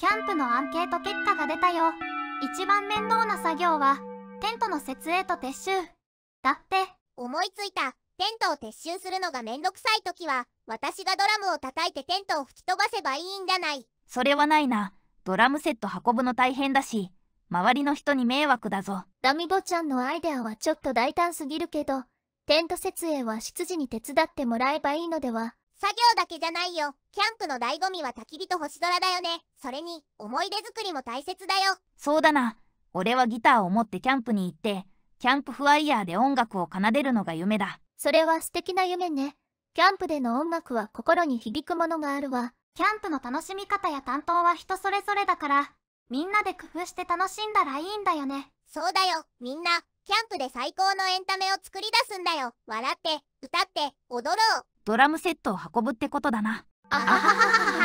キャンプのアンケート結果が出たよ。一番面倒な作業は、テントの設営と撤収。だって。思いついた。テントを撤収するのがめんどくさい時は、私がドラムを叩いてテントを吹き飛ばせばいいんじゃない。それはないな。ドラムセット運ぶの大変だし、周りの人に迷惑だぞ。ダミボちゃんのアイデアはちょっと大胆すぎるけど、テント設営は執事に手伝ってもらえばいいのでは作業だけじゃないよ。キャンプの醍醐味は焚き火と星空だよね。それに、思い出作りも大切だよ。そうだな。俺はギターを持ってキャンプに行って、キャンプフワイヤーで音楽を奏でるのが夢だ。それは素敵な夢ね。キャンプでの音楽は心に響くものがあるわ。キャンプの楽しみ方や担当は人それぞれだから、みんなで工夫して楽しんだらいいんだよね。そうだよ、みんな。キャンプで最高のエンタメを作り出すんだよ。笑って、歌って、踊ろう。ドラムセットを運ぶってことだな。あはははは